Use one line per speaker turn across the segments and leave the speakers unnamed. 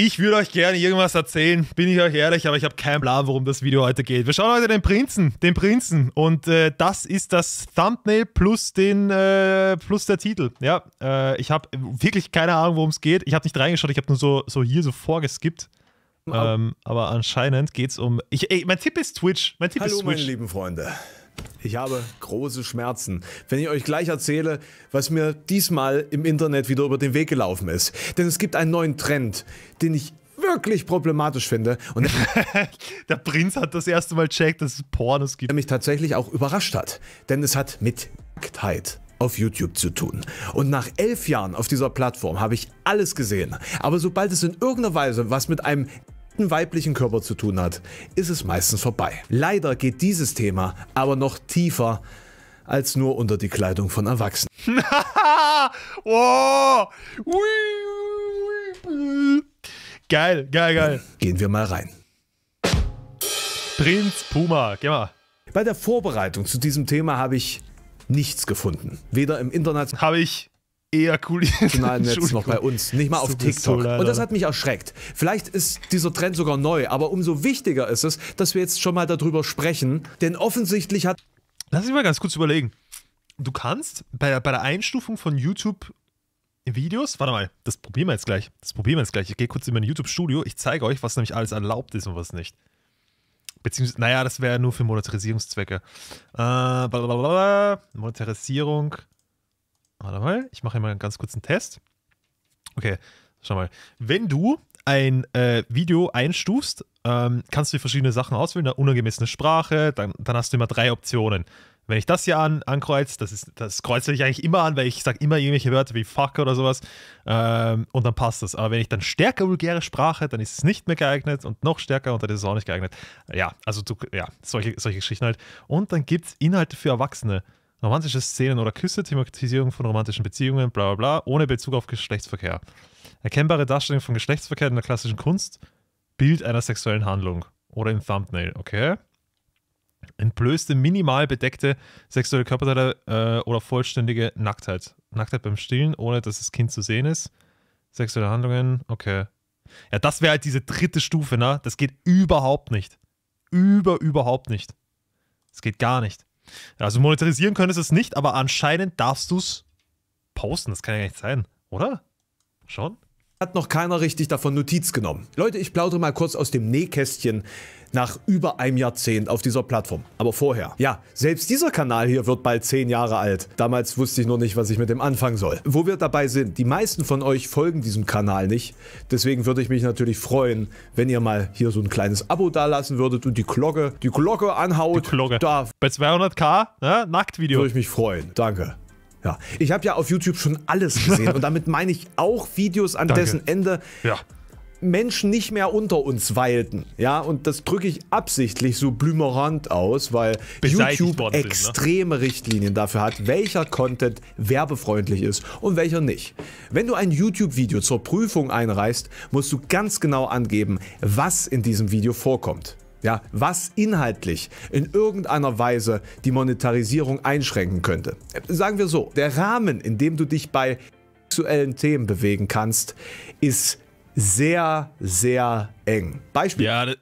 Ich würde euch gerne irgendwas erzählen, bin ich euch ehrlich, aber ich habe keinen Plan, worum das Video heute geht. Wir schauen heute den Prinzen, den Prinzen. Und äh, das ist das Thumbnail plus, den, äh, plus der Titel. Ja, äh, ich habe wirklich keine Ahnung, worum es geht. Ich habe nicht reingeschaut, ich habe nur so, so hier so vorgeskippt. Ähm, aber anscheinend geht es um. Ich, ey, mein Tipp ist Twitch. Mein Tipp Hallo, ist Twitch. meine lieben
Freunde. Ich habe große Schmerzen, wenn ich euch gleich erzähle, was mir diesmal im Internet wieder über den Weg gelaufen ist. Denn es gibt einen neuen Trend, den ich wirklich problematisch finde. Und der Prinz hat das erste Mal checkt, dass es Pornos gibt. Der mich tatsächlich auch überrascht hat. Denn es hat mit Nacktheit auf YouTube zu tun. Und nach elf Jahren auf dieser Plattform habe ich alles gesehen. Aber sobald es in irgendeiner Weise was mit einem nackten weiblichen Körper zu tun hat, ist es meistens vorbei. Leider geht dieses Thema aber noch tiefer als nur unter die Kleidung von Erwachsenen. Oh. Geil, geil, geil. Gehen wir mal rein. Prinz Puma, geh mal. Bei der Vorbereitung zu diesem Thema habe ich nichts gefunden. Weder im Internet. Habe ich eher ejakuliert. Nein, jetzt noch bei uns, nicht mal auf Super TikTok. Soul, und das hat mich erschreckt. Vielleicht ist dieser Trend sogar neu, aber umso wichtiger ist es, dass wir jetzt schon mal darüber sprechen, denn offensichtlich hat... Lass mich mal ganz kurz überlegen. Du kannst
bei, der, bei der Einstufung von YouTube Videos, warte mal, das probieren wir jetzt gleich. Das probieren wir jetzt gleich. Ich gehe kurz in mein YouTube-Studio. Ich zeige euch, was nämlich alles erlaubt ist und was nicht. Beziehungsweise, naja, das wäre nur für Monetarisierungszwecke. Äh, Monetarisierung. Warte mal, ich mache hier mal einen ganz kurzen Test. Okay, schau mal. Wenn du ein äh, Video einstufst, ähm, kannst du verschiedene Sachen auswählen, eine unangemessene Sprache, dann, dann hast du immer drei Optionen. Wenn ich das hier an, ankreuze, das, ist, das kreuze ich eigentlich immer an, weil ich sage immer irgendwelche Wörter wie Fuck oder sowas ähm, und dann passt das. Aber wenn ich dann stärker vulgäre Sprache, dann ist es nicht mehr geeignet und noch stärker und dann ist es auch nicht geeignet. Ja, also du, ja, solche, solche Geschichten halt. Und dann gibt es Inhalte für Erwachsene romantische Szenen oder Küsse, Thematisierung von romantischen Beziehungen, bla bla bla, ohne Bezug auf Geschlechtsverkehr. Erkennbare Darstellung von Geschlechtsverkehr in der klassischen Kunst, Bild einer sexuellen Handlung oder im Thumbnail, okay? Entblößte, minimal bedeckte sexuelle Körperteile äh, oder vollständige Nacktheit. Nacktheit beim Stillen, ohne dass das Kind zu sehen ist. Sexuelle Handlungen, okay. Ja, das wäre halt diese dritte Stufe, ne? Das geht überhaupt nicht. Über, überhaupt nicht. Das geht gar nicht. Also monetarisieren könntest du es nicht, aber anscheinend
darfst du es posten. Das kann ja nicht sein, oder? Schon? Hat noch keiner richtig davon Notiz genommen. Leute, ich plaudere mal kurz aus dem Nähkästchen nach über einem Jahrzehnt auf dieser Plattform. Aber vorher. Ja, selbst dieser Kanal hier wird bald zehn Jahre alt. Damals wusste ich noch nicht, was ich mit dem anfangen soll. Wo wir dabei sind, die meisten von euch folgen diesem Kanal nicht. Deswegen würde ich mich natürlich freuen, wenn ihr mal hier so ein kleines Abo dalassen würdet und die Glocke, die Glocke anhaut. Die Glocke. Da. Bei 200k, ne? Nacktvideo. Würde ich mich freuen. Danke. Ja, ich habe ja auf YouTube schon alles gesehen und damit meine ich auch Videos, an Danke. dessen Ende ja. Menschen nicht mehr unter uns weilten. Ja, und das drücke ich absichtlich so blümerant aus, weil Beseitigt YouTube ne? extreme ne? Richtlinien dafür hat, welcher Content werbefreundlich ist und welcher nicht. Wenn du ein YouTube-Video zur Prüfung einreichst, musst du ganz genau angeben, was in diesem Video vorkommt ja, was inhaltlich in irgendeiner Weise die Monetarisierung einschränken könnte. Sagen wir so, der Rahmen, in dem du dich bei sexuellen Themen bewegen kannst, ist sehr, sehr eng. Beispiel. Ja,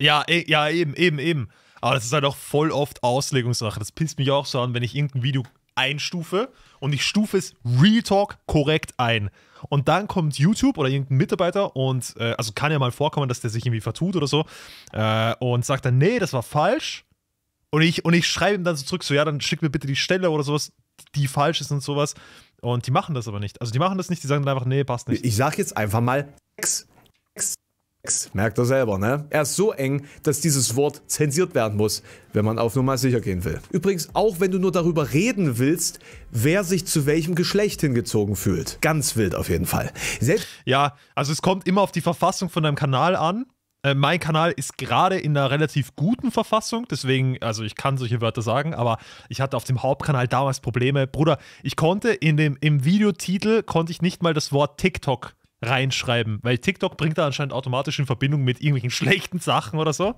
ja, e-, ja eben, eben, eben.
Aber das ist halt auch voll oft Auslegungssache. Das pisst mich auch so an, wenn ich irgendein Video einstufe und ich stufe es Real Talk korrekt ein. Und dann kommt YouTube oder irgendein Mitarbeiter und, äh, also kann ja mal vorkommen, dass der sich irgendwie vertut oder so, äh, und sagt dann, nee, das war falsch. Und ich, und ich schreibe ihm dann so zurück, so, ja, dann schick mir bitte die Stelle oder sowas, die falsch ist und sowas. Und die machen das aber nicht. Also die machen das nicht, die sagen dann einfach, nee, passt nicht. Ich sag jetzt einfach mal
Sex. Merkt er selber, ne? Er ist so eng, dass dieses Wort zensiert werden muss, wenn man auf Nummer sicher gehen will. Übrigens, auch wenn du nur darüber reden willst, wer sich zu welchem Geschlecht hingezogen fühlt. Ganz wild auf jeden Fall. Selbst ja, also es
kommt immer auf die Verfassung von deinem Kanal an. Äh, mein Kanal ist gerade in einer relativ guten Verfassung, deswegen, also ich kann solche Wörter sagen, aber ich hatte auf dem Hauptkanal damals Probleme. Bruder, ich konnte in dem, im Videotitel, konnte ich nicht mal das Wort TikTok reinschreiben, weil TikTok bringt da anscheinend automatisch in Verbindung mit irgendwelchen schlechten Sachen oder so.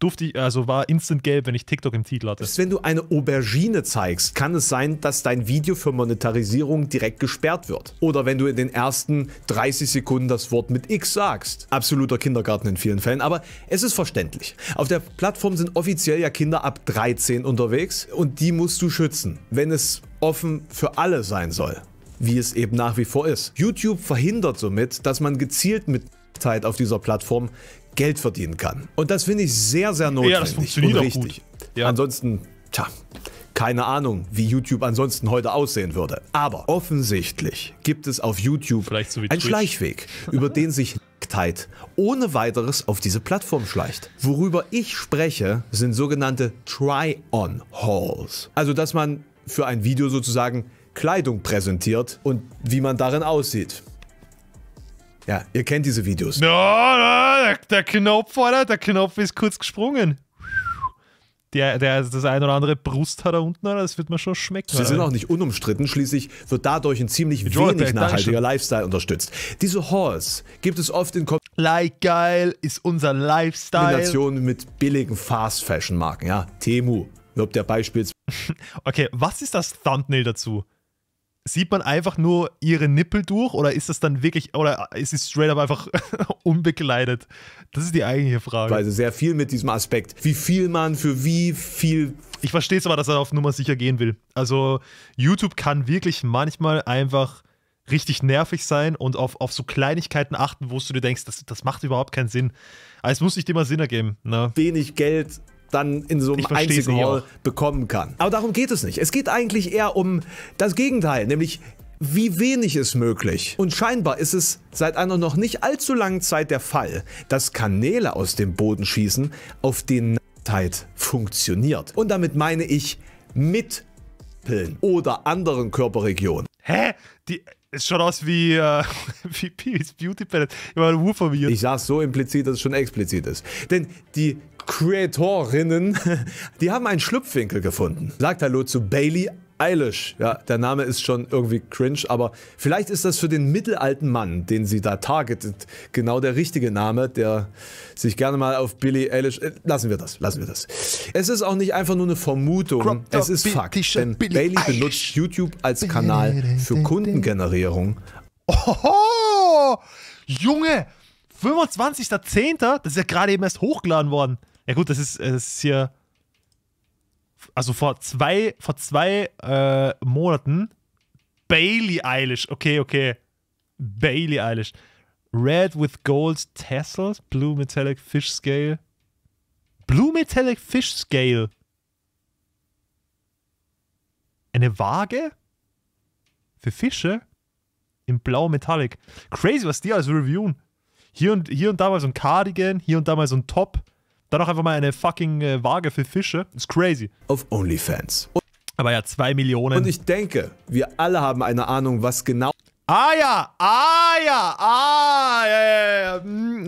Durfte ich, also
war instant gelb, wenn ich TikTok im Titel hatte. Wenn du eine Aubergine zeigst, kann es sein, dass dein Video für Monetarisierung direkt gesperrt wird. Oder wenn du in den ersten 30 Sekunden das Wort mit X sagst. Absoluter Kindergarten in vielen Fällen, aber es ist verständlich. Auf der Plattform sind offiziell ja Kinder ab 13 unterwegs und die musst du schützen, wenn es offen für alle sein soll wie es eben nach wie vor ist. YouTube verhindert somit, dass man gezielt mit Zeit auf dieser Plattform Geld verdienen kann. Und das finde ich sehr, sehr notwendig ja, das und richtig. Ja. Ansonsten, tja, keine Ahnung, wie YouTube ansonsten heute aussehen würde. Aber offensichtlich gibt es auf YouTube so einen Twitch. Schleichweg, über den sich Nacktheit ohne weiteres auf diese Plattform schleicht. Worüber ich spreche, sind sogenannte Try-on-Hauls. Also, dass man für ein Video sozusagen Kleidung präsentiert und wie man darin aussieht. Ja, ihr kennt diese Videos. No, no, der, Knopf, oder? der Knopf ist kurz gesprungen.
Der, der, das ein oder andere Brust hat da unten, oder? das wird man schon schmecken. Sie sind auch nicht
unumstritten, schließlich wird dadurch ein ziemlich ich wenig nachhaltiger Lifestyle unterstützt. Diese Halls gibt es oft in Kom Like geil ist unser Lifestyle. Kombination mit billigen Fast-Fashion-Marken, ja. Temu wirbt ja beispielsweise. okay, was ist das Thumbnail dazu?
sieht man einfach nur ihre Nippel durch oder ist das dann wirklich, oder ist sie straight up einfach unbekleidet? Das ist die eigentliche Frage. Also sehr viel mit diesem Aspekt. Wie viel man für wie viel. Ich verstehe es aber, dass er auf Nummer sicher gehen will. Also YouTube kann wirklich manchmal einfach richtig nervig sein und auf, auf so Kleinigkeiten achten, wo du dir denkst, das, das macht überhaupt keinen Sinn. Aber es muss nicht immer Sinn ergeben. Ne? Wenig Geld,
dann in so einem einzigen Hall bekommen kann. Aber darum geht es nicht. Es geht eigentlich eher um das Gegenteil, nämlich wie wenig ist möglich? Und scheinbar ist es seit einer noch nicht allzu langen Zeit der Fall, dass Kanäle aus dem Boden schießen, auf denen Nacktheit funktioniert. Und damit meine ich Mitteln oder anderen Körperregionen. Hä? Die, es schaut aus wie, äh, wie Beauty Palette. Ich meine, Woofer Ich sag's so implizit, dass es schon explizit ist. Denn die Creatorinnen, die haben einen Schlupfwinkel gefunden. Sagt Hallo zu Bailey Eilish. Ja, der Name ist schon irgendwie cringe, aber vielleicht ist das für den mittelalten Mann, den sie da targetet, genau der richtige Name, der sich gerne mal auf Billie Eilish. Äh, lassen wir das, lassen wir das. Es ist auch nicht einfach nur eine Vermutung, es ist Fakt. Denn Bailey benutzt YouTube als Kanal für Kundengenerierung. Oho! Junge!
25.10. Das ist ja gerade eben erst hochgeladen worden. Ja gut, das ist, äh, das ist hier. Also vor zwei, vor zwei äh, Monaten. Bailey Eilish. Okay, okay. Bailey Eilish. Red with Gold Tassels. Blue Metallic Fish Scale. Blue Metallic Fish Scale. Eine Waage? Für Fische? In Blau Metallic. Crazy, was die alles reviewen. Hier und, hier und da mal so ein Cardigan, hier und da mal so ein Top. Dann auch einfach mal eine fucking äh,
Waage für Fische. Ist crazy. Auf OnlyFans. Aber ja, zwei Millionen. Und ich denke, wir alle haben eine Ahnung, was genau. Ah ja, ah ja, ah ja, ja,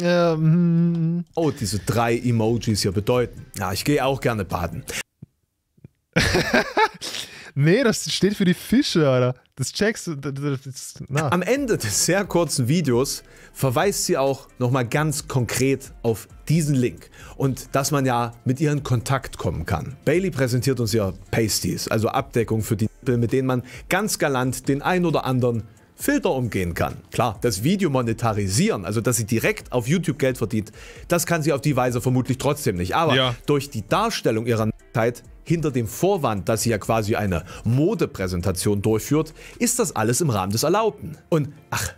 ja. Ähm. Oh, diese drei Emojis hier bedeuten. Ja, ich gehe auch gerne baden. nee, das steht für die Fische, Alter. Das checkst du. Das, das, na. Am Ende des sehr kurzen Videos verweist sie auch nochmal ganz konkret auf diesen Link und dass man ja mit ihr in Kontakt kommen kann. Bailey präsentiert uns ja Pasties, also Abdeckung für die Nippel, mit denen man ganz galant den ein oder anderen Filter umgehen kann. Klar, das Video monetarisieren, also dass sie direkt auf YouTube Geld verdient, das kann sie auf die Weise vermutlich trotzdem nicht. Aber ja. durch die Darstellung ihrer Nacktheit hinter dem Vorwand, dass sie ja quasi eine Modepräsentation durchführt, ist das alles im Rahmen des Erlaubten. Und ach,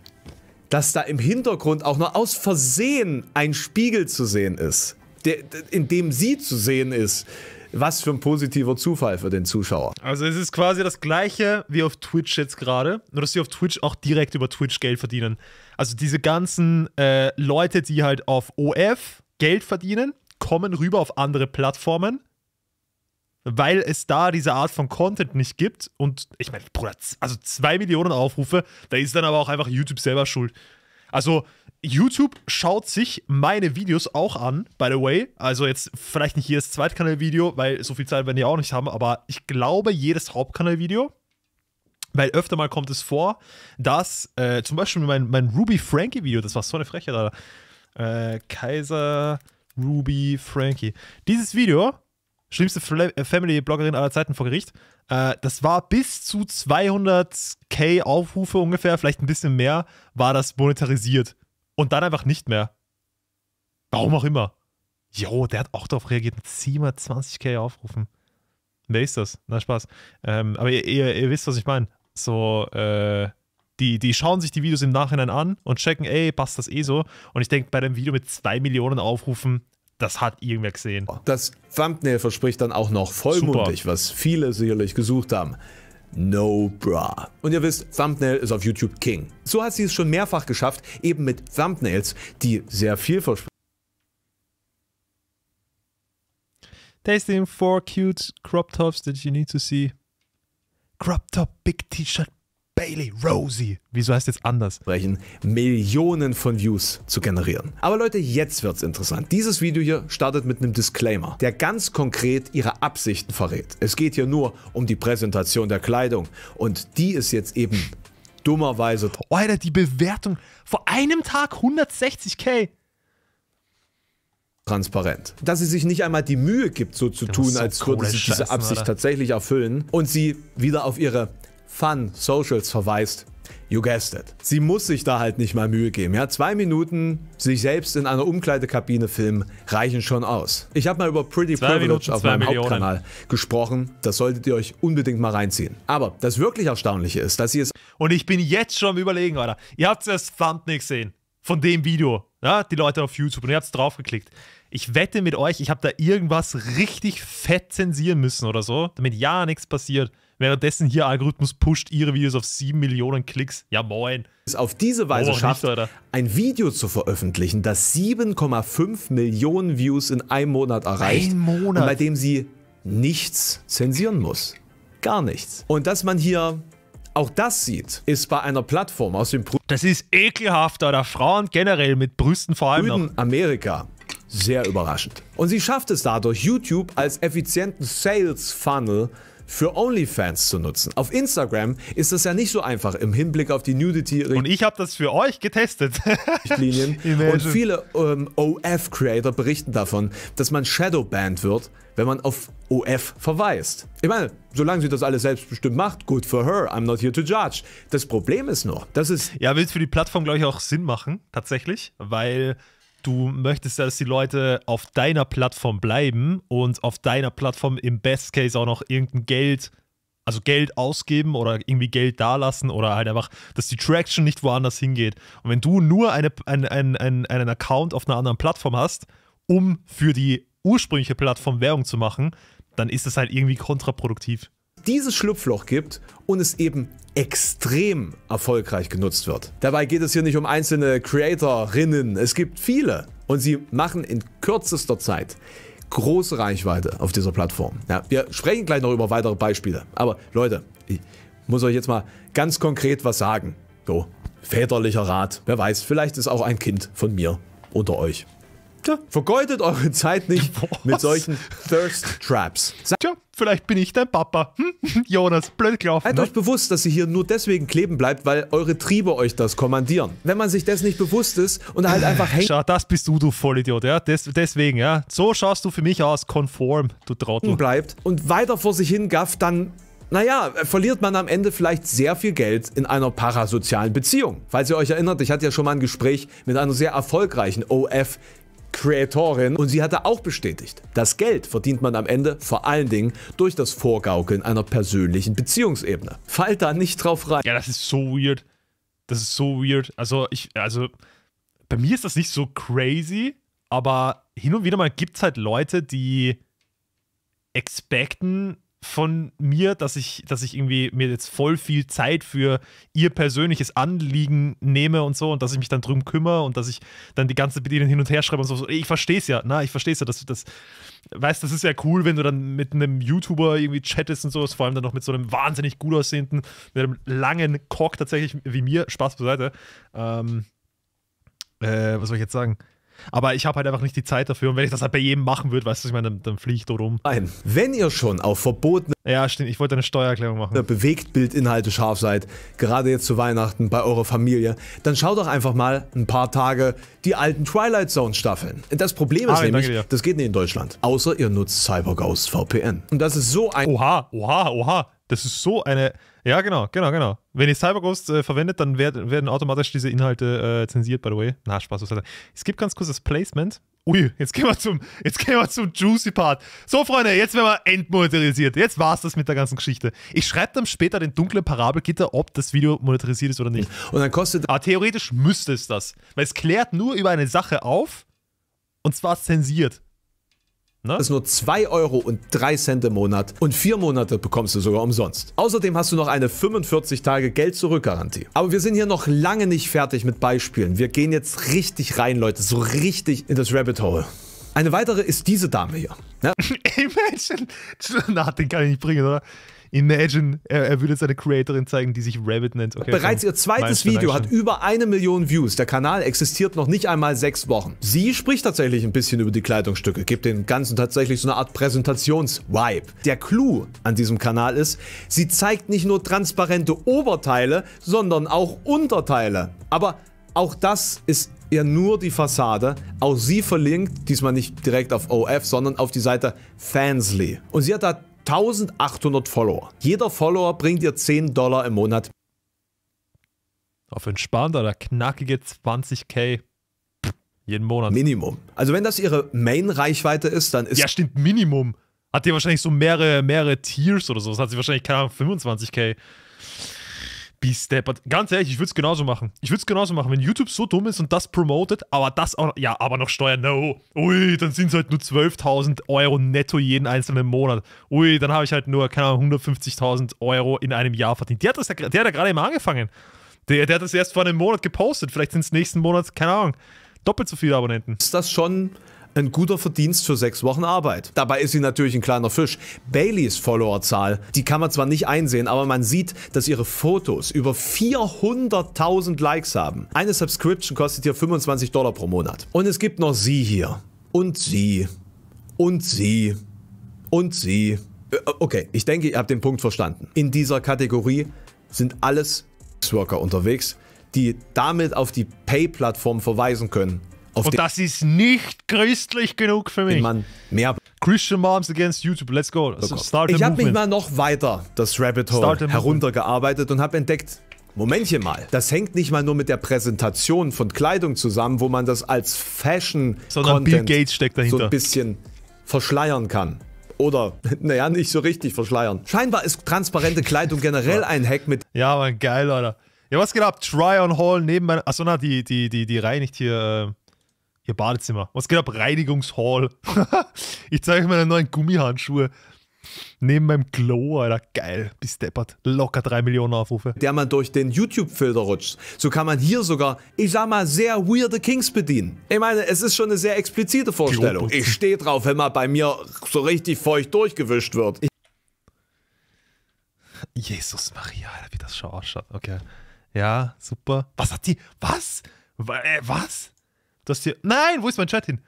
dass da im Hintergrund auch nur aus Versehen ein Spiegel zu sehen ist, der, in dem sie zu sehen ist, was für ein positiver Zufall für den Zuschauer.
Also es ist quasi das gleiche wie auf Twitch jetzt gerade, nur dass sie auf Twitch auch direkt über Twitch Geld verdienen. Also diese ganzen äh, Leute, die halt auf OF Geld verdienen, kommen rüber auf andere Plattformen weil es da diese Art von Content nicht gibt. Und ich meine, Bruder, also zwei Millionen Aufrufe, da ist dann aber auch einfach YouTube selber schuld. Also, YouTube schaut sich meine Videos auch an, by the way. Also jetzt vielleicht nicht jedes Zweitkanalvideo, weil so viel Zeit werden die auch nicht haben, aber ich glaube jedes Hauptkanalvideo. Weil öfter mal kommt es vor, dass äh, zum Beispiel mein, mein Ruby Frankie Video, das war so eine Frechheit, Alter. Äh, Kaiser Ruby Frankie. Dieses Video schlimmste äh, Family-Bloggerin aller Zeiten vor Gericht. Äh, das war bis zu 200k Aufrufe ungefähr, vielleicht ein bisschen mehr, war das monetarisiert. Und dann einfach nicht mehr. Warum auch immer. Jo, der hat auch darauf reagiert mit 20 k Aufrufen. Wer ist das? Na, Spaß. Ähm, aber ihr, ihr, ihr, wisst, was ich meine. So, äh, die, die schauen sich die Videos im Nachhinein an und checken, ey, passt das eh so. Und ich denke, bei dem Video mit 2 Millionen Aufrufen, das hat irgendwer gesehen.
Das Thumbnail verspricht dann auch noch vollmundig, Super. was viele sicherlich gesucht haben. No Bra. Und ihr wisst, Thumbnail ist auf YouTube King. So hat sie es schon mehrfach geschafft, eben mit Thumbnails, die sehr viel versprechen.
Tasting four cute crop tops that you need to see. Crop top, big t-shirt, Bailey,
Rosie. Wieso heißt jetzt anders? Millionen von Views zu generieren. Aber Leute, jetzt wird's interessant. Dieses Video hier startet mit einem Disclaimer, der ganz konkret ihre Absichten verrät. Es geht hier nur um die Präsentation der Kleidung und die ist jetzt eben dummerweise... Oh, Alter, die Bewertung vor einem Tag 160k transparent. Dass sie sich nicht einmal die Mühe gibt, so zu das tun, so als würde sie diese Absicht Alter. tatsächlich erfüllen und sie wieder auf ihre Fun Socials verweist. You guessed it. Sie muss sich da halt nicht mal Mühe geben. Ja, zwei Minuten sich selbst in einer Umkleidekabine filmen reichen schon aus. Ich habe mal über Pretty zwei Privilege Minuten, auf meinem Millionen. Hauptkanal gesprochen. Das solltet ihr euch unbedingt mal reinziehen. Aber das wirklich Erstaunliche ist, dass sie es. Und ich bin jetzt schon am Überlegen, Alter. Ihr habt das Thumbnail gesehen von dem
Video. Ja, die Leute auf YouTube und ihr habt es draufgeklickt. Ich wette mit euch, ich habe da irgendwas richtig fett zensieren müssen oder so, damit ja nichts passiert. Währenddessen hier Algorithmus pusht ihre Videos auf 7 Millionen Klicks. Ja, moin. Es auf diese Weise oh, schafft, nicht,
ein Video zu veröffentlichen, das 7,5 Millionen Views in einem Monat erreicht. Ein Monat. Und bei dem sie nichts zensieren muss. Gar nichts. Und dass man hier auch das sieht, ist bei einer Plattform aus dem... Brü das ist ekelhaft, oder Frauen generell mit Brüsten vor allem Brüden noch. Amerika sehr überraschend. Und sie schafft es dadurch, YouTube als effizienten Sales Funnel für OnlyFans zu nutzen. Auf Instagram ist das ja nicht so einfach im Hinblick auf die Nudity. Und ich habe das für euch getestet. Richtlinien. Und viele ähm, OF-Creator berichten davon, dass man Shadowbanned wird, wenn man auf OF verweist. Ich meine, solange sie das alles selbstbestimmt macht, good for her, I'm not here to judge. Das Problem ist nur,
dass es. Ja, will es für die Plattform, glaube ich, auch Sinn machen, tatsächlich, weil du möchtest, dass die Leute auf deiner Plattform bleiben und auf deiner Plattform im Best Case auch noch irgendein Geld, also Geld ausgeben oder irgendwie Geld dalassen oder halt einfach, dass die Traction nicht woanders hingeht. Und wenn du nur eine, ein, ein, ein, einen Account auf einer anderen Plattform hast, um für die ursprüngliche Plattform Werbung zu
machen, dann ist das halt irgendwie kontraproduktiv dieses Schlupfloch gibt und es eben extrem erfolgreich genutzt wird. Dabei geht es hier nicht um einzelne Creatorinnen, es gibt viele und sie machen in kürzester Zeit große Reichweite auf dieser Plattform. Ja, wir sprechen gleich noch über weitere Beispiele, aber Leute, ich muss euch jetzt mal ganz konkret was sagen. So, väterlicher Rat, wer weiß, vielleicht ist auch ein Kind von mir unter euch. Tja, vergeudet eure Zeit nicht was? mit solchen Thirst Traps vielleicht bin ich dein Papa. Hm? Jonas, blöd gelaufen. Seid ne? euch bewusst, dass ihr hier nur deswegen kleben bleibt, weil eure Triebe euch das kommandieren. Wenn man sich das nicht bewusst ist und halt einfach hängt.
Schau, das bist du, du Vollidiot, ja. Des, deswegen, ja. So schaust du für mich aus, konform,
du Trottel. Bleibt und weiter vor sich hin gafft, dann naja, verliert man am Ende vielleicht sehr viel Geld in einer parasozialen Beziehung. Falls ihr euch erinnert, ich hatte ja schon mal ein Gespräch mit einer sehr erfolgreichen OF, Creatorin und sie hatte auch bestätigt, das Geld verdient man am Ende vor allen Dingen durch das Vorgaukeln einer persönlichen Beziehungsebene. Fall da nicht
drauf rein. Ja, das ist so weird. Das ist so weird. Also ich, also bei mir ist das nicht so crazy, aber hin und wieder mal gibt es halt Leute, die expecten, von mir, dass ich, dass ich irgendwie mir jetzt voll viel Zeit für ihr persönliches Anliegen nehme und so und dass ich mich dann drum kümmere und dass ich dann die ganze Bedienung hin und her schreibe und so. Ich verstehe es ja, na, ne? ich verstehe es ja, dass du das, weißt, das ist ja cool, wenn du dann mit einem YouTuber irgendwie chattest und so, vor allem dann noch mit so einem wahnsinnig gut aussehenden, mit einem langen Cock tatsächlich wie mir, Spaß beiseite. Ähm, äh, was soll ich jetzt sagen? Aber ich habe halt einfach nicht die Zeit dafür. Und wenn ich das halt bei jedem machen würde, weißt du, ich meine, dann, dann fliege ich da rum.
Nein, wenn ihr schon auf verbotene. Ja, stimmt, ich wollte eine Steuererklärung machen. ...bewegt Bildinhalte scharf seid, gerade jetzt zu Weihnachten bei eurer Familie, dann schaut doch einfach mal ein paar Tage die alten Twilight Zone Staffeln. Das Problem ist ah, nämlich, das geht nicht in Deutschland. Außer ihr nutzt CyberGhost VPN.
Und das ist so ein. Oha, oha, oha. Das ist so eine. Ja, genau, genau, genau. Wenn ihr CyberGhost äh, verwendet, dann werd, werden automatisch diese Inhalte äh, zensiert, by the way. Na, Spaß. was hat er? Es gibt ganz kurz das Placement. Ui, jetzt gehen wir zum, jetzt gehen wir zum Juicy Part. So, Freunde, jetzt werden wir entmonetarisiert. Jetzt war's das mit der ganzen Geschichte. Ich schreibe dann später den dunklen Parabelgitter, ob das Video monetarisiert ist oder nicht. Und dann kostet. Aber theoretisch müsste es das. Weil es klärt nur über
eine Sache auf. Und zwar zensiert. Ne? Das ist nur 2 Euro und 3 Cent im Monat und 4 Monate bekommst du sogar umsonst. Außerdem hast du noch eine 45 Tage Geld zurück Garantie. Aber wir sind hier noch lange nicht fertig mit Beispielen. Wir gehen jetzt richtig rein, Leute, so richtig in das Rabbit Hole. Eine weitere ist diese Dame hier. Ne? Imagine, na, den kann ich nicht bringen, oder? Imagine, er, er würde seine Creatorin zeigen,
die sich Rabbit nennt. Okay, Bereits ihr zweites Video hat
über eine Million Views. Der Kanal existiert noch nicht einmal sechs Wochen. Sie spricht tatsächlich ein bisschen über die Kleidungsstücke, gibt den Ganzen tatsächlich so eine Art Präsentations-Vibe. Der Clou an diesem Kanal ist, sie zeigt nicht nur transparente Oberteile, sondern auch Unterteile. Aber auch das ist ja nur die Fassade. Auch sie verlinkt, diesmal nicht direkt auf OF, sondern auf die Seite Fansly. Und sie hat da 1800 Follower. Jeder Follower bringt ihr 10 Dollar im Monat. Auf entspannt oder knackige 20k jeden Monat. Minimum. Also wenn das ihre Main-Reichweite ist, dann ist... Ja, stimmt, Minimum.
Hat die wahrscheinlich so mehrere, mehrere Tiers oder so. Das hat sie wahrscheinlich, keine Ahnung, 25k. Bisteppert. Ganz ehrlich, ich würde es genauso machen. Ich würde es genauso machen. Wenn YouTube so dumm ist und das promotet, aber das auch, ja, aber noch Steuern, no. Ui, dann sind es halt nur 12.000 Euro netto jeden einzelnen Monat. Ui, dann habe ich halt nur, keine Ahnung, 150.000 Euro in einem Jahr verdient. Der hat, das, der hat ja gerade immer angefangen. Der, der hat das erst vor einem Monat gepostet. Vielleicht sind es nächsten Monat, keine Ahnung,
doppelt so viele Abonnenten. Ist das schon ein guter Verdienst für sechs Wochen Arbeit. Dabei ist sie natürlich ein kleiner Fisch. Baileys Followerzahl, die kann man zwar nicht einsehen, aber man sieht, dass ihre Fotos über 400.000 Likes haben. Eine Subscription kostet hier 25 Dollar pro Monat. Und es gibt noch sie hier. Und sie. Und sie. Und sie. Äh, okay, ich denke, ihr habt den Punkt verstanden. In dieser Kategorie sind alles Worker unterwegs, die damit auf die Pay-Plattform verweisen können, auf Und das
ist nicht christlich genug für mich. Mann, mehr. Christian Moms against
YouTube, let's go. Oh also start ich habe mich mal noch weiter das Rabbit Hole heruntergearbeitet und habe entdeckt, Momentchen mal, das hängt nicht mal nur mit der Präsentation von Kleidung zusammen, wo man das als Fashion sondern Bill Gates steckt dahinter. so ein bisschen verschleiern kann. Oder, naja, nicht so richtig verschleiern. Scheinbar ist transparente Kleidung generell ein Hack mit. Ja,
man, geil, Alter. Ja, was geht ab? Try on Hall neben meiner. Achso, na, die, die, die, die reinigt hier. Äh, Ihr Badezimmer. Was geht ab? Reinigungshall. ich zeige euch meine neuen Gummihandschuhe.
Neben meinem Glow, Alter. Geil. Bis deppert. Locker 3 Millionen Aufrufe. Der man durch den YouTube-Filter rutscht. So kann man hier sogar, ich sag mal, sehr weirde Kings bedienen. Ich meine, es ist schon eine sehr explizite Vorstellung. Ich stehe drauf, wenn mal bei mir so richtig feucht durchgewischt wird.
Ich Jesus Maria, Alter, wie das schon ausschaut. Okay. Ja, super. Was hat die? Was?
Äh, was?
dass dir. Nein, wo ist mein Chat hin?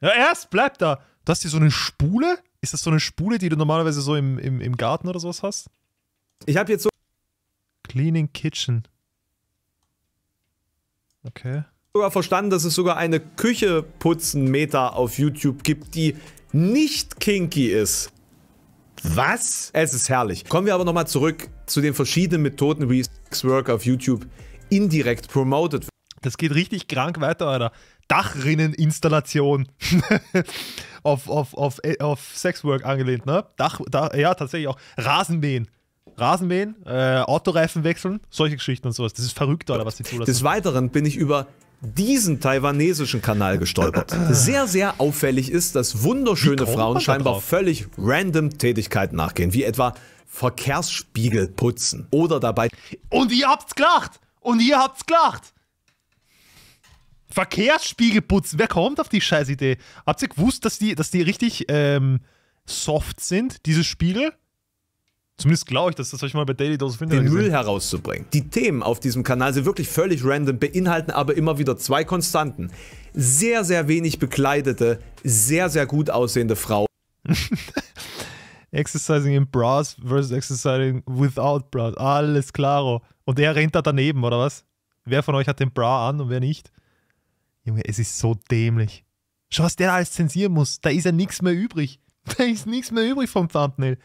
Ja, erst bleibt da. Du hast hier so eine Spule? Ist das so eine Spule, die du normalerweise so im, im, im Garten oder sowas hast? Ich habe jetzt so. Cleaning Kitchen. Okay.
Ich Sogar verstanden, dass es sogar eine Küche putzen Meta auf YouTube gibt, die nicht kinky ist. Was? Es ist herrlich. Kommen wir aber nochmal zurück zu den verschiedenen Methoden, wie Sex auf YouTube indirekt promoted wird. Das geht richtig krank weiter, Alter.
Dachrinneninstallation auf, auf, auf, äh, auf Sexwork angelehnt, ne? Dach, da, ja, tatsächlich auch. Rasenmähen. Rasenmähen, äh, Autoreifen
wechseln, solche Geschichten und sowas. Das ist verrückt, Alter, was die zulassen. Des Weiteren bin ich über diesen taiwanesischen Kanal gestolpert. Sehr, sehr auffällig ist, dass wunderschöne Frauen scheinbar drauf? völlig random Tätigkeiten nachgehen, wie etwa Verkehrsspiegel putzen oder dabei. Und ihr habt's gelacht! Und ihr habt's gelacht! Verkehrsspiegel
putzen. Wer kommt auf die scheiß Idee? Habt ihr gewusst, dass die, dass die richtig ähm, soft
sind, diese Spiegel? Zumindest glaube ich, dass das euch mal bei Daily Dose finde. Den Müll herauszubringen. Die Themen auf diesem Kanal sind wirklich völlig random, beinhalten aber immer wieder zwei Konstanten. Sehr, sehr wenig bekleidete, sehr, sehr gut aussehende Frauen.
exercising in bras versus exercising without bras. Alles klaro. Und er rennt da daneben, oder was? Wer von euch hat den Bra an und wer nicht? Junge, es ist so dämlich. Schau, was der da alles zensieren muss. Da ist ja nichts mehr übrig. Da ist nichts mehr übrig vom Thumbnail.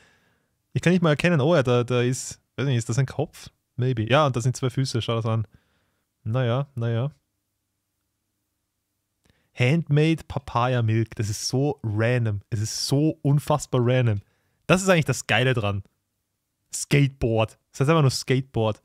Ich kann nicht mal erkennen, oh ja, da, da ist, weiß nicht, ist das ein Kopf? Maybe. Ja, und da sind zwei Füße, schau das an. Naja, naja. Handmade Papaya Milk, das ist so random. Es ist so unfassbar random. Das ist eigentlich das Geile dran. Skateboard. Das heißt einfach nur Skateboard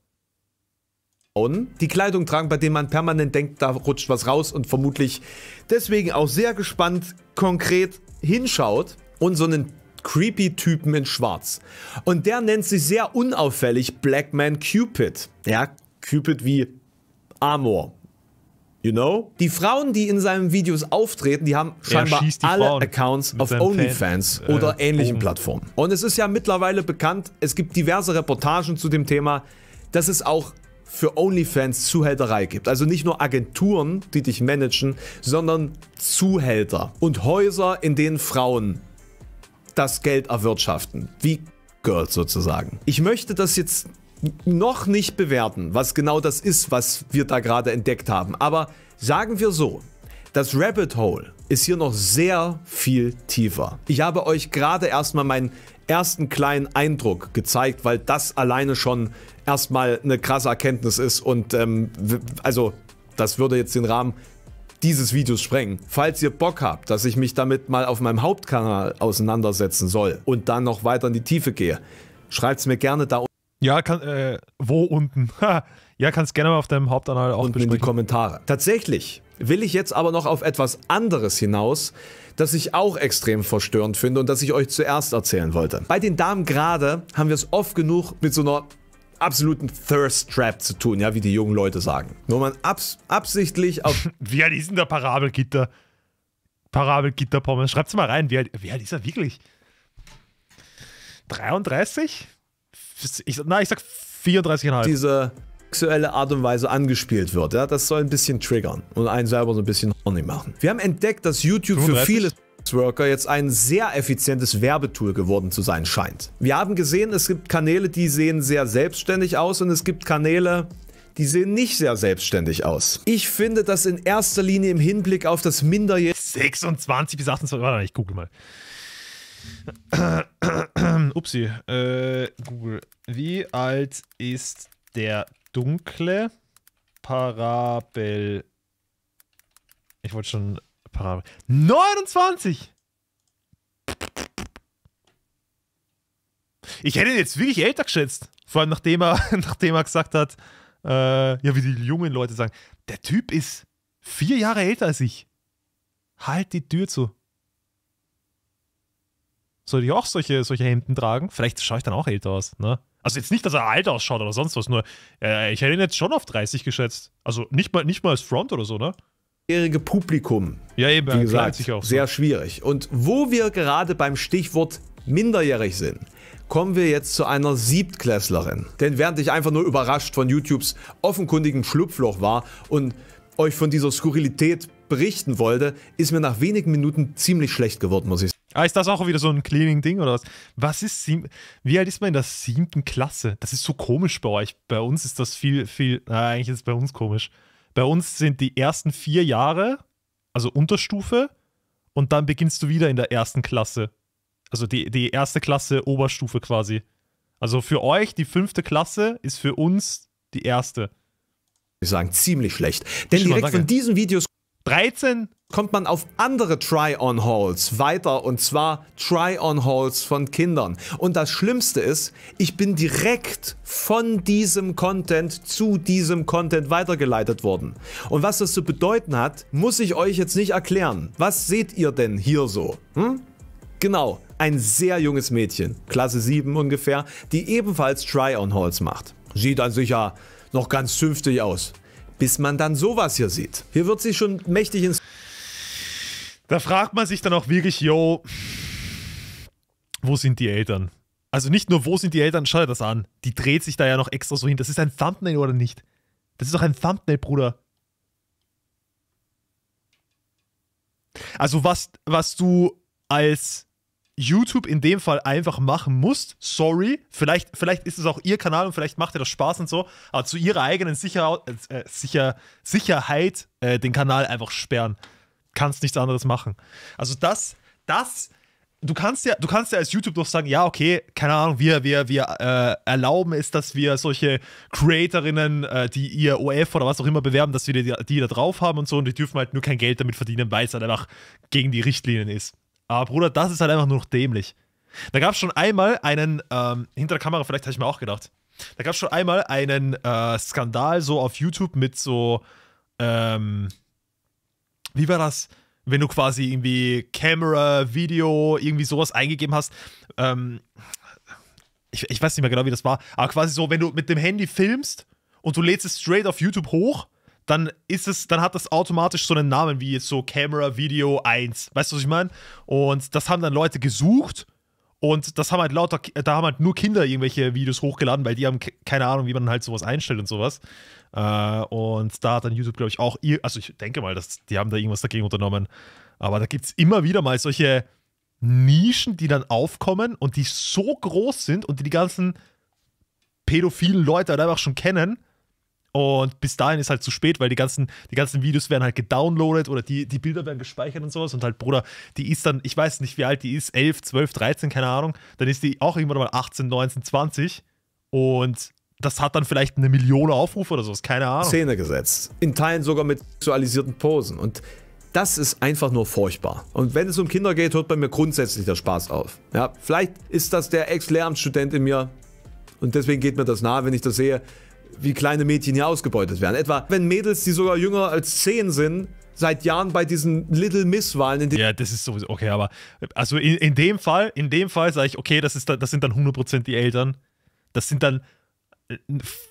die Kleidung tragen, bei denen man permanent denkt, da rutscht was raus und vermutlich deswegen auch sehr gespannt konkret hinschaut und so einen creepy Typen in Schwarz. Und der nennt sich sehr unauffällig Black Man Cupid. Ja, Cupid wie Amor. You know? Die Frauen, die in seinen Videos auftreten, die haben scheinbar die alle Frauen Accounts auf OnlyFans äh, oder ähnlichen Boom. Plattformen. Und es ist ja mittlerweile bekannt, es gibt diverse Reportagen zu dem Thema, dass es auch für OnlyFans Zuhälterei gibt. Also nicht nur Agenturen, die dich managen, sondern Zuhälter und Häuser, in denen Frauen das Geld erwirtschaften. Wie Girls sozusagen. Ich möchte das jetzt noch nicht bewerten, was genau das ist, was wir da gerade entdeckt haben. Aber sagen wir so, das Rabbit Hole ist hier noch sehr viel tiefer. Ich habe euch gerade erstmal mein ersten kleinen Eindruck gezeigt, weil das alleine schon erstmal eine krasse Erkenntnis ist und ähm, also das würde jetzt den Rahmen dieses Videos sprengen. Falls ihr Bock habt, dass ich mich damit mal auf meinem Hauptkanal auseinandersetzen soll und dann noch weiter in die Tiefe gehe, schreibt es mir gerne da unten. Ja, kann, äh, wo unten? ja, kannst gerne mal auf deinem Hauptkanal auch unten besprechen. in die Kommentare. Tatsächlich will ich jetzt aber noch auf etwas anderes hinaus, das ich auch extrem verstörend finde und das ich euch zuerst erzählen wollte. Bei den Damen gerade haben wir es oft genug mit so einer absoluten Thirst Trap zu tun, ja, wie die jungen Leute sagen. Wo man abs absichtlich auf... wie alt ist denn der
Parabelgitter? Parabelgitter-Pommes. Schreibt's mal rein, wie alt, wie alt ist er wirklich?
33? Ich, na, ich sag 34,5. Diese sexuelle Art und Weise angespielt wird. Ja, das soll ein bisschen triggern und einen selber so ein bisschen horny machen. Wir haben entdeckt, dass YouTube für viele Worker jetzt ein sehr effizientes Werbetool geworden zu sein scheint. Wir haben gesehen, es gibt Kanäle, die sehen sehr selbstständig aus und es gibt Kanäle, die sehen nicht sehr selbstständig aus. Ich finde das in erster Linie im Hinblick auf das Minderjährige... 26 bis 28, warte, ich google mal.
Upsi, äh, Google, wie alt ist der dunkle Parabel. Ich wollte schon Parabel. 29! Ich hätte ihn jetzt wirklich älter geschätzt. Vor allem nachdem er, nachdem er gesagt hat, äh, ja, wie die jungen Leute sagen, der Typ ist vier Jahre älter als ich. Halt die Tür zu. Sollte ich auch solche, solche Hemden tragen? Vielleicht schaue ich dann auch älter aus, ne? Also jetzt nicht, dass er alt ausschaut oder sonst was, nur äh, ich hätte ihn jetzt schon auf 30 geschätzt. Also nicht mal, nicht mal als Front oder so, ne? jährige
Publikum. Ja, eben, wie gesagt, sich auch so. sehr schwierig. Und wo wir gerade beim Stichwort minderjährig sind, kommen wir jetzt zu einer Siebtklässlerin. Denn während ich einfach nur überrascht von YouTubes offenkundigem Schlupfloch war und euch von dieser Skurrilität berichten wollte, ist mir nach wenigen Minuten ziemlich schlecht geworden, muss ich sagen.
Ah, ist das auch wieder so ein Cleaning-Ding oder was? Was ist Wie alt ist man in der siebten Klasse? Das ist so komisch bei euch. Bei uns ist das viel, viel. Na, eigentlich ist es bei uns komisch. Bei uns sind die ersten vier Jahre, also Unterstufe, und dann beginnst du wieder in der ersten Klasse. Also die, die erste Klasse, Oberstufe quasi. Also für euch die fünfte Klasse ist für uns
die erste. Wir sagen, ziemlich schlecht. Denn direkt von diesen Videos 13? Kommt man auf andere try on halls weiter und zwar try on halls von Kindern. Und das Schlimmste ist, ich bin direkt von diesem Content zu diesem Content weitergeleitet worden. Und was das zu so bedeuten hat, muss ich euch jetzt nicht erklären. Was seht ihr denn hier so? Hm? Genau, ein sehr junges Mädchen, Klasse 7 ungefähr, die ebenfalls try on halls macht. Sieht an sich ja noch ganz zünftig aus bis man dann sowas hier sieht. Hier wird sie schon mächtig ins. Da fragt man sich dann auch wirklich, yo,
wo sind die Eltern? Also nicht nur, wo sind die Eltern, schau dir das an. Die dreht sich da ja noch extra so hin. Das ist ein Thumbnail oder nicht? Das ist doch ein Thumbnail, Bruder. Also was, was du als YouTube in dem Fall einfach machen musst. Sorry. Vielleicht, vielleicht ist es auch ihr Kanal und vielleicht macht ihr das Spaß und so. Aber zu ihrer eigenen Sicher äh, Sicher Sicherheit äh, den Kanal einfach sperren. Kannst nichts anderes machen. Also das, das, du kannst ja, du kannst ja als YouTube doch sagen, ja, okay, keine Ahnung, wir, wir, wir äh, erlauben es, dass wir solche Creatorinnen, äh, die ihr OF oder was auch immer bewerben, dass wir die, die da drauf haben und so und die dürfen halt nur kein Geld damit verdienen, weil es halt einfach gegen die Richtlinien ist. Aber Bruder, das ist halt einfach nur noch dämlich. Da gab es schon einmal einen, ähm, hinter der Kamera, vielleicht habe ich mir auch gedacht, da gab es schon einmal einen äh, Skandal so auf YouTube mit so, ähm, wie war das? Wenn du quasi irgendwie Camera, Video, irgendwie sowas eingegeben hast, ähm, ich, ich weiß nicht mehr genau, wie das war, aber quasi so, wenn du mit dem Handy filmst und du lädst es straight auf YouTube hoch dann ist es, dann hat das automatisch so einen Namen wie jetzt so Camera Video 1. Weißt du, was ich meine? Und das haben dann Leute gesucht und das haben halt lauter, da haben halt nur Kinder irgendwelche Videos hochgeladen, weil die haben keine Ahnung, wie man halt sowas einstellt und sowas. Äh, und da hat dann YouTube, glaube ich, auch, also ich denke mal, dass die haben da irgendwas dagegen unternommen. Aber da gibt es immer wieder mal solche Nischen, die dann aufkommen und die so groß sind und die die ganzen pädophilen Leute halt einfach schon kennen und bis dahin ist halt zu spät, weil die ganzen, die ganzen Videos werden halt gedownloadet oder die, die Bilder werden gespeichert und sowas. Und halt, Bruder, die ist dann, ich weiß nicht wie alt die ist, 11, 12, 13, keine Ahnung. Dann ist die auch irgendwann mal 18, 19, 20. Und das hat dann vielleicht eine Million
Aufrufe oder sowas, keine Ahnung. Szene gesetzt. In Teilen sogar mit sexualisierten Posen. Und das ist einfach nur furchtbar. Und wenn es um Kinder geht, hört bei mir grundsätzlich der Spaß auf. Ja, vielleicht ist das der Ex-Lehramtsstudent in mir. Und deswegen geht mir das nahe, wenn ich das sehe wie kleine Mädchen hier ausgebeutet werden. Etwa, wenn Mädels, die sogar jünger als 10 sind, seit Jahren bei diesen Little Miss-Wahlen. Ja, das ist sowieso, okay, aber also in, in dem Fall, in dem Fall sage
ich, okay, das, ist, das sind dann 100% die Eltern. Das sind dann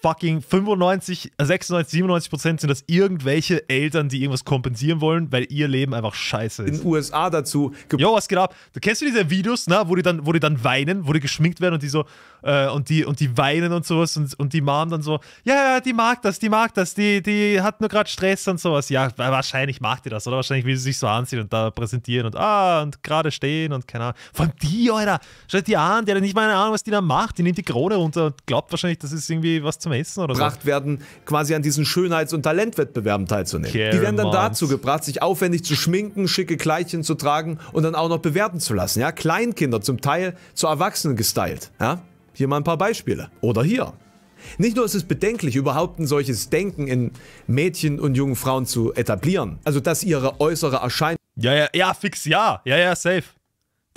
fucking 95, 96, 97 Prozent sind das irgendwelche Eltern, die irgendwas kompensieren wollen, weil ihr Leben einfach scheiße ist. In den USA dazu. Jo, was geht ab? Du kennst du diese Videos, na, ne, wo die dann, wo die dann weinen, wo die geschminkt werden und die so, äh, und die, und die weinen und sowas und, und die Mom dann so, ja, ja, die mag das, die mag das, die, die hat nur gerade Stress und sowas. Ja, wahrscheinlich macht die das, oder? Wahrscheinlich will sie sich so anziehen und da präsentieren und ah, und gerade stehen und keine Ahnung. Vor allem die, Alter, schaut die an, die hat nicht mal eine Ahnung, was die da macht. Die nimmt die Krone runter und glaubt wahrscheinlich, das ist irgendwie was zum Essen oder gebracht
so? werden, quasi an diesen Schönheits- und Talentwettbewerben teilzunehmen. Care die werden dann dazu gebracht, sich aufwendig zu schminken, schicke Kleidchen zu tragen und dann auch noch bewerten zu lassen. Ja, Kleinkinder zum Teil zu Erwachsenen gestylt. Ja, hier mal ein paar Beispiele. Oder hier. Nicht nur ist es bedenklich, überhaupt ein solches Denken in Mädchen und jungen Frauen zu etablieren, also dass ihre äußere Erscheinung. Ja, ja, ja, fix, ja, ja, ja, safe.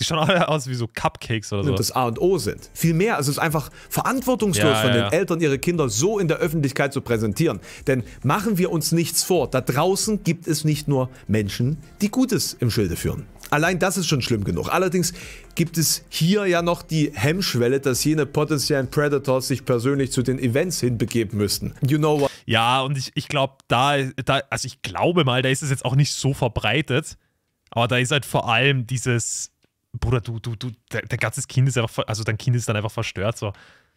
Die schauen alle aus wie so Cupcakes oder so. das A und O sind. Viel mehr. Also es ist einfach verantwortungslos ja, von ja, den ja. Eltern, ihre Kinder so in der Öffentlichkeit zu präsentieren. Denn machen wir uns nichts vor. Da draußen gibt es nicht nur Menschen, die Gutes im Schilde führen. Allein das ist schon schlimm genug. Allerdings gibt es hier ja noch die Hemmschwelle, dass jene potenziellen Predators sich persönlich zu den Events hinbegeben müssten. You know what?
Ja, und ich, ich glaube, da, da, also ich glaube mal, da ist es jetzt auch nicht so verbreitet. Aber da ist halt vor allem dieses Bruder, du, du, du, dein ganzes Kind ist einfach, also dein Kind ist dann einfach verstört. So,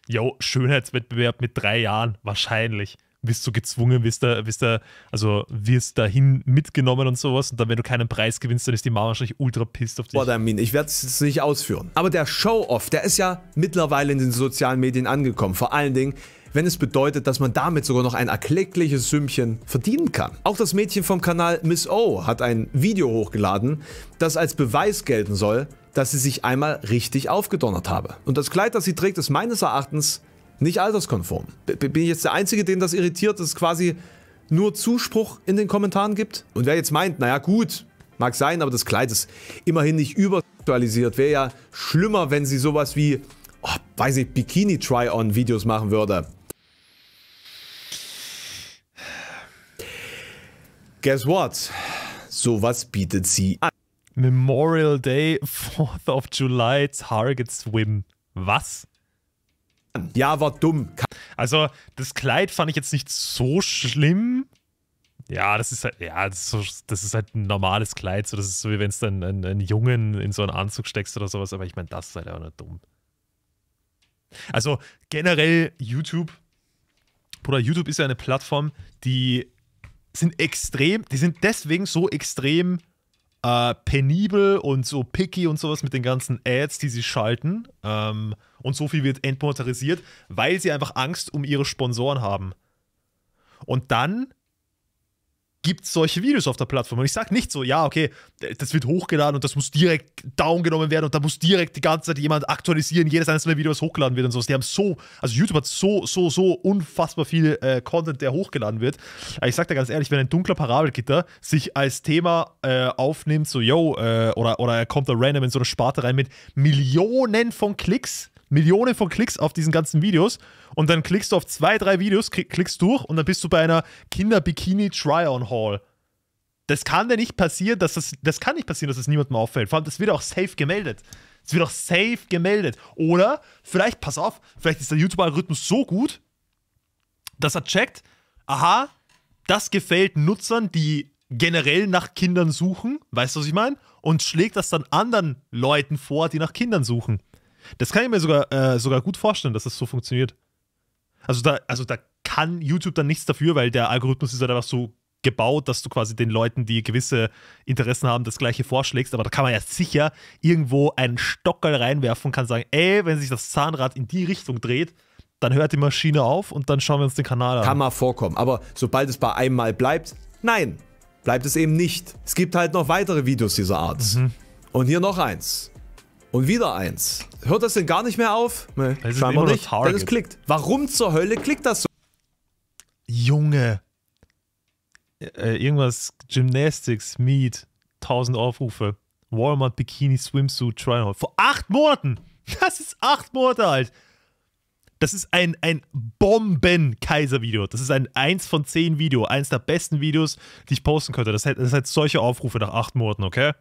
yo, Schönheitswettbewerb mit drei Jahren, wahrscheinlich. Wirst du gezwungen, wirst da, wirst da, also wirst dahin mitgenommen und sowas. Und dann,
wenn du keinen Preis gewinnst, dann ist die Mama wahrscheinlich ultra pissed auf dich. Boah, Damin, ich werde es jetzt nicht ausführen. Aber der Show-Off, der ist ja mittlerweile in den sozialen Medien angekommen. Vor allen Dingen, wenn es bedeutet, dass man damit sogar noch ein erkleckliches Sümmchen verdienen kann. Auch das Mädchen vom Kanal Miss O hat ein Video hochgeladen, das als Beweis gelten soll, dass sie sich einmal richtig aufgedonnert habe. Und das Kleid, das sie trägt, ist meines Erachtens nicht alterskonform. B bin ich jetzt der Einzige, den das irritiert, dass es quasi nur Zuspruch in den Kommentaren gibt? Und wer jetzt meint, naja gut, mag sein, aber das Kleid ist immerhin nicht übersexualisiert. Wäre ja schlimmer, wenn sie sowas wie, oh, weiß ich, Bikini-Try-On-Videos machen würde. Guess what? Sowas
bietet sie an. Memorial Day, 4th of July, Target Swim. Was? Ja, war dumm. Also, das Kleid fand ich jetzt nicht so schlimm. Ja, das ist halt, ja, das ist, so, das ist halt ein normales Kleid. So, das ist so, wie wenn es dann einen, einen, Jungen in so einen Anzug steckst oder sowas. Aber ich meine, das ist halt auch nicht dumm. Also, generell YouTube. Bruder, YouTube ist ja eine Plattform, die sind extrem, die sind deswegen so extrem äh, penibel und so picky und sowas mit den ganzen Ads, die sie schalten. Ähm, und so viel wird entmonetarisiert, weil sie einfach Angst um ihre Sponsoren haben. Und dann gibt es solche Videos auf der Plattform. Und ich sage nicht so, ja, okay, das wird hochgeladen und das muss direkt down genommen werden und da muss direkt die ganze Zeit jemand aktualisieren, jedes einzelne Video, was hochgeladen wird und sowas. Die haben so, also YouTube hat so, so, so unfassbar viel äh, Content, der hochgeladen wird. Aber ich sage dir ganz ehrlich, wenn ein dunkler Parabelgitter sich als Thema äh, aufnimmt, so, yo, äh, oder, oder er kommt da random in so eine Sparte rein mit Millionen von Klicks, Millionen von Klicks auf diesen ganzen Videos und dann klickst du auf zwei, drei Videos, klickst durch und dann bist du bei einer Kinder-Bikini-Try-On-Hall. Das kann dir nicht passieren, dass das, das kann nicht passieren, dass es das niemandem auffällt. Vor allem, das wird auch safe gemeldet. Es wird auch safe gemeldet. Oder vielleicht, pass auf, vielleicht ist der YouTube-Algorithmus so gut, dass er checkt, aha, das gefällt Nutzern, die generell nach Kindern suchen, weißt du, was ich meine? Und schlägt das dann anderen Leuten vor, die nach Kindern suchen. Das kann ich mir sogar, äh, sogar gut vorstellen, dass das so funktioniert. Also da, also da kann YouTube dann nichts dafür, weil der Algorithmus ist halt einfach so gebaut, dass du quasi den Leuten, die gewisse Interessen haben, das gleiche vorschlägst. Aber da kann man ja sicher irgendwo einen Stockerl reinwerfen und kann sagen, ey, wenn sich das Zahnrad in die Richtung dreht, dann hört die Maschine auf und dann schauen wir uns den Kanal an.
Kann mal vorkommen, aber sobald es bei einem Mal bleibt, nein, bleibt es eben nicht. Es gibt halt noch weitere Videos dieser Art. Mhm. Und hier noch eins. Und wieder eins. Hört das denn gar nicht mehr auf? Nee, das scheinbar ist nicht, denn es klickt. Warum zur Hölle klickt das so?
Junge. Äh, äh irgendwas, Gymnastics, Meet, 1000 Aufrufe. Walmart Bikini Swimsuit Trial. Vor acht Monaten! Das ist acht Monate alt! Das ist ein, ein Bomben-Kaiser-Video. Das ist ein 1 von 10 Video. Eins der besten Videos, die ich posten könnte. Das hat, das hat solche Aufrufe nach acht Monaten, okay?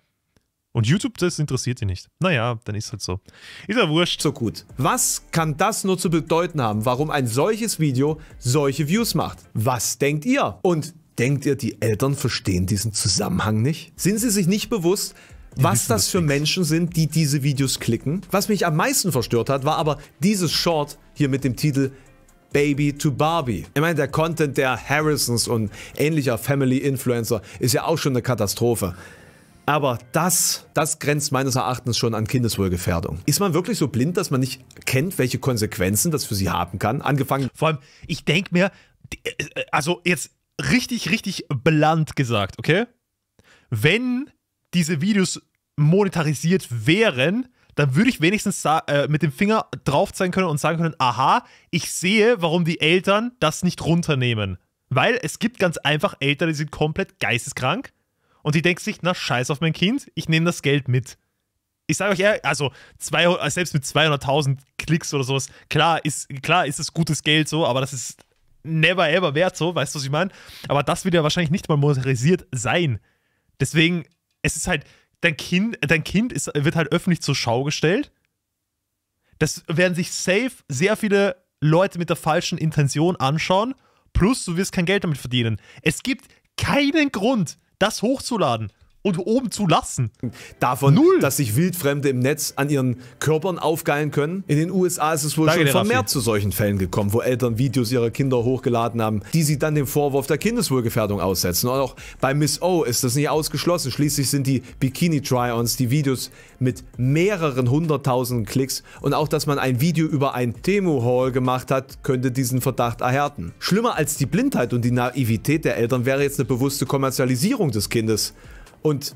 Und YouTube, das interessiert sie nicht. Naja, dann ist halt so. Ist ja wurscht.
So gut. Was kann das nur zu bedeuten haben, warum ein solches Video solche Views macht? Was denkt ihr? Und denkt ihr, die Eltern verstehen diesen Zusammenhang nicht? Sind sie sich nicht bewusst, was das für Menschen sind, die diese Videos klicken. Was mich am meisten verstört hat, war aber dieses Short hier mit dem Titel Baby to Barbie. Ich meine, der Content der Harrisons und ähnlicher Family Influencer ist ja auch schon eine Katastrophe. Aber das, das grenzt meines Erachtens schon an Kindeswohlgefährdung. Ist man wirklich so blind, dass man nicht kennt, welche Konsequenzen das für sie haben kann? Angefangen. Vor allem, ich denke mir, äh, äh, also jetzt richtig, richtig bland gesagt, okay? Wenn
diese Videos monetarisiert wären, dann würde ich wenigstens äh, mit dem Finger drauf zeigen können und sagen können, aha, ich sehe, warum die Eltern das nicht runternehmen. Weil es gibt ganz einfach Eltern, die sind komplett geisteskrank und die denkt sich, na scheiß auf mein Kind, ich nehme das Geld mit. Ich sage euch eher, also zwei, äh, selbst mit 200.000 Klicks oder sowas, klar ist, klar ist es gutes Geld so, aber das ist never ever wert so, weißt du, was ich meine? Aber das wird ja wahrscheinlich nicht mal monetarisiert sein. Deswegen, es ist halt, dein Kind, dein kind ist, wird halt öffentlich zur Schau gestellt. Das werden sich safe sehr viele Leute mit der falschen Intention anschauen. Plus, du wirst kein Geld damit verdienen. Es gibt keinen Grund, das hochzuladen
und oben zu lassen. Davon, Null. dass sich Wildfremde im Netz an ihren Körpern aufgeilen können. In den USA ist es wohl Danke schon vermehrt zu solchen Fällen gekommen, wo Eltern Videos ihrer Kinder hochgeladen haben, die sie dann dem Vorwurf der Kindeswohlgefährdung aussetzen. Und auch bei Miss O ist das nicht ausgeschlossen. Schließlich sind die Bikini-Try-Ons die Videos mit mehreren hunderttausenden Klicks und auch, dass man ein Video über ein temu hall gemacht hat, könnte diesen Verdacht erhärten. Schlimmer als die Blindheit und die Naivität der Eltern wäre jetzt eine bewusste Kommerzialisierung des Kindes und